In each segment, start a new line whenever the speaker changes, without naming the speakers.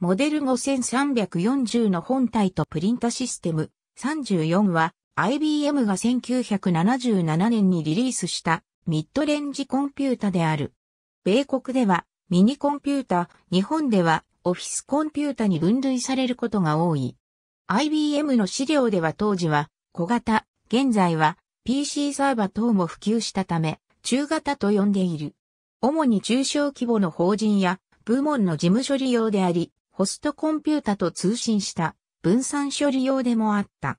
モデル5340の本体とプリンタシステム34は IBM が1977年にリリースしたミッドレンジコンピュータである。米国ではミニコンピュータ、日本ではオフィスコンピュータに分類されることが多い。IBM の資料では当時は小型、現在は PC サーバ等も普及したため中型と呼んでいる。主に中小規模の法人や部門の事務処理用であり、ホストコンピュータと通信した分散処理用でもあった。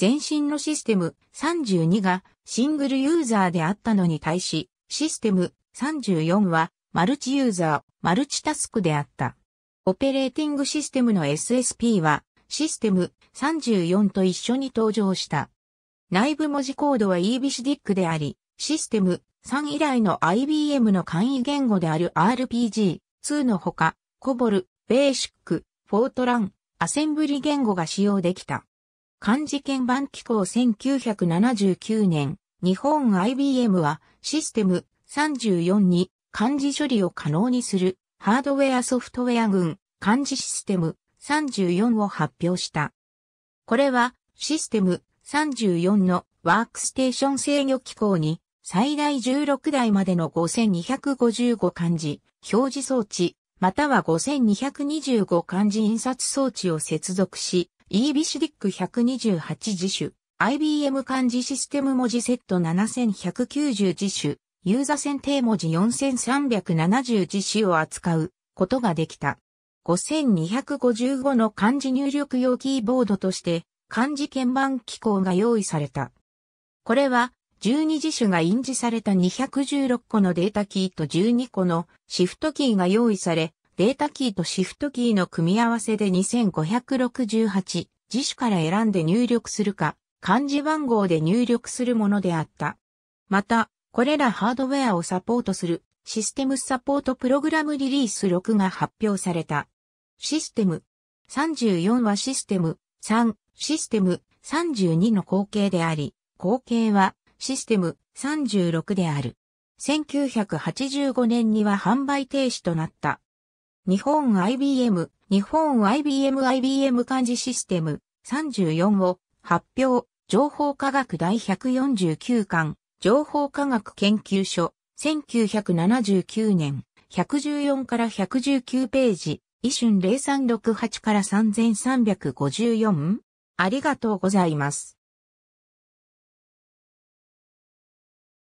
前身のシステム32がシングルユーザーであったのに対し、システム34はマルチユーザー、マルチタスクであった。オペレーティングシステムの SSP はシステム34と一緒に登場した。内部文字コードは EBCDIC であり、システム3以来の IBM の簡易言語である RPG2 のほか、コボル、ベーシック、フォートラン、アセンブリ言語が使用できた。漢字鍵盤機構1979年、日本 IBM はシステム34に漢字処理を可能にするハードウェアソフトウェア群漢字システム34を発表した。これはシステム34のワークステーション制御機構に最大16台までの5255漢字表示装置または5225漢字印刷装置を接続し、e b c d ック1 2 8自種、IBM 漢字システム文字セット7190自種、ユーザ選定文字4370自種を扱うことができた。5255の漢字入力用キーボードとして、漢字鍵盤機構が用意された。これは12次種が印字された216個のデータキーと12個のシフトキーが用意され、データキーとシフトキーの組み合わせで2568次種から選んで入力するか、漢字番号で入力するものであった。また、これらハードウェアをサポートするシステムサポートプログラムリリース6が発表された。システム34はシステム3システム32の後継であり、後継はシステム36である。1985年には販売停止となった。日本 IBM、日本 IBM IBM 漢字システム34を発表、情報科学第149巻、情報科学研究所、1979年、114から119ページ、一瞬0368から3354。ありがとうございます。